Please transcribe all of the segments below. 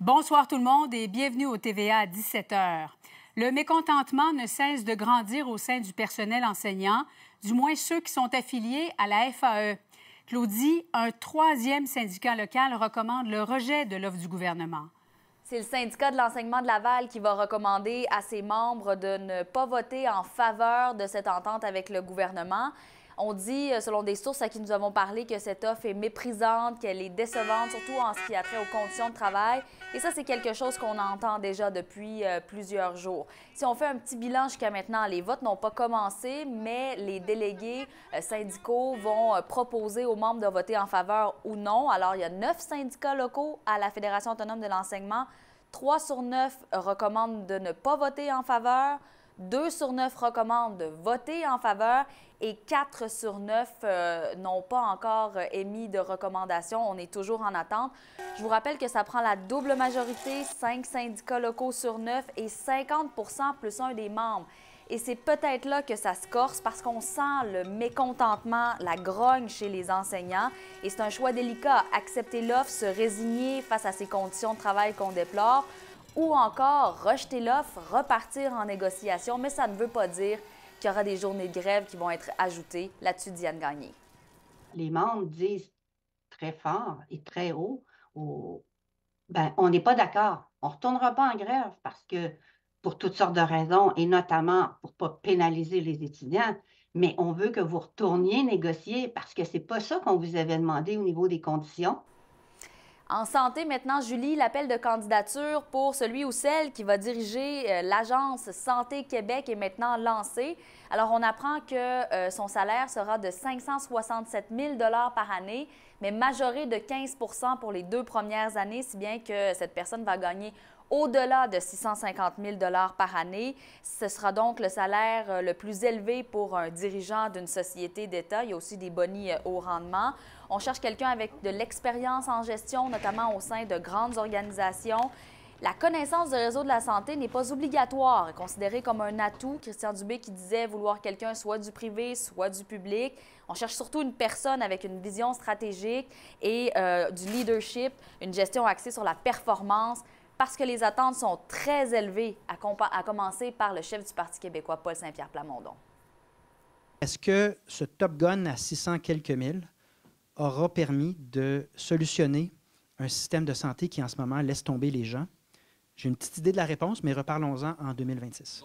Bonsoir tout le monde et bienvenue au TVA à 17h. Le mécontentement ne cesse de grandir au sein du personnel enseignant, du moins ceux qui sont affiliés à la FAE. Claudie, un troisième syndicat local recommande le rejet de l'offre du gouvernement. C'est le syndicat de l'enseignement de Laval qui va recommander à ses membres de ne pas voter en faveur de cette entente avec le gouvernement. On dit, euh, selon des sources à qui nous avons parlé, que cette offre est méprisante, qu'elle est décevante, surtout en ce qui a trait aux conditions de travail. Et ça, c'est quelque chose qu'on entend déjà depuis euh, plusieurs jours. Si on fait un petit bilan jusqu'à maintenant, les votes n'ont pas commencé, mais les délégués euh, syndicaux vont proposer aux membres de voter en faveur ou non. Alors, il y a neuf syndicats locaux à la Fédération autonome de l'enseignement. Trois sur neuf recommandent de ne pas voter en faveur. 2 sur 9 recommandent de voter en faveur et 4 sur 9 euh, n'ont pas encore euh, émis de recommandation. On est toujours en attente. Je vous rappelle que ça prend la double majorité, 5 syndicats locaux sur 9 et 50 plus un des membres. Et c'est peut-être là que ça se corse parce qu'on sent le mécontentement, la grogne chez les enseignants. Et c'est un choix délicat, accepter l'offre, se résigner face à ces conditions de travail qu'on déplore ou encore rejeter l'offre, repartir en négociation, mais ça ne veut pas dire qu'il y aura des journées de grève qui vont être ajoutées. Là-dessus, Diane gagner. Les membres disent très fort et très haut, ben, on n'est pas d'accord. On ne retournera pas en grève parce que pour toutes sortes de raisons, et notamment pour ne pas pénaliser les étudiants, mais on veut que vous retourniez négocier parce que ce n'est pas ça qu'on vous avait demandé au niveau des conditions. En santé, maintenant, Julie, l'appel de candidature pour celui ou celle qui va diriger euh, l'Agence Santé Québec est maintenant lancé. Alors, on apprend que euh, son salaire sera de 567 000 par année, mais majoré de 15 pour les deux premières années, si bien que cette personne va gagner au-delà de 650 000 par année. Ce sera donc le salaire euh, le plus élevé pour un dirigeant d'une société d'État. Il y a aussi des bonnies euh, au rendement. On cherche quelqu'un avec de l'expérience en gestion, notamment au sein de grandes organisations. La connaissance du réseau de la santé n'est pas obligatoire, considérée comme un atout. Christian Dubé qui disait vouloir quelqu'un soit du privé, soit du public. On cherche surtout une personne avec une vision stratégique et euh, du leadership, une gestion axée sur la performance, parce que les attentes sont très élevées, à, commencer par le chef du Parti québécois, Paul Saint-Pierre Plamondon. Est-ce que ce Top Gun à 600 quelques milles aura permis de solutionner un système de santé qui, en ce moment, laisse tomber les gens? J'ai une petite idée de la réponse, mais reparlons-en en 2026.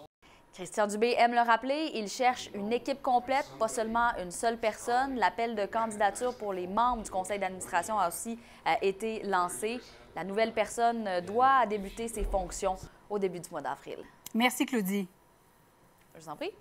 Christian Dubé aime le rappeler, il cherche une équipe complète, pas seulement une seule personne. L'appel de candidature pour les membres du conseil d'administration a aussi euh, été lancé. La nouvelle personne euh, doit débuter ses fonctions au début du mois d'avril. Merci Claudie. Je vous en prie.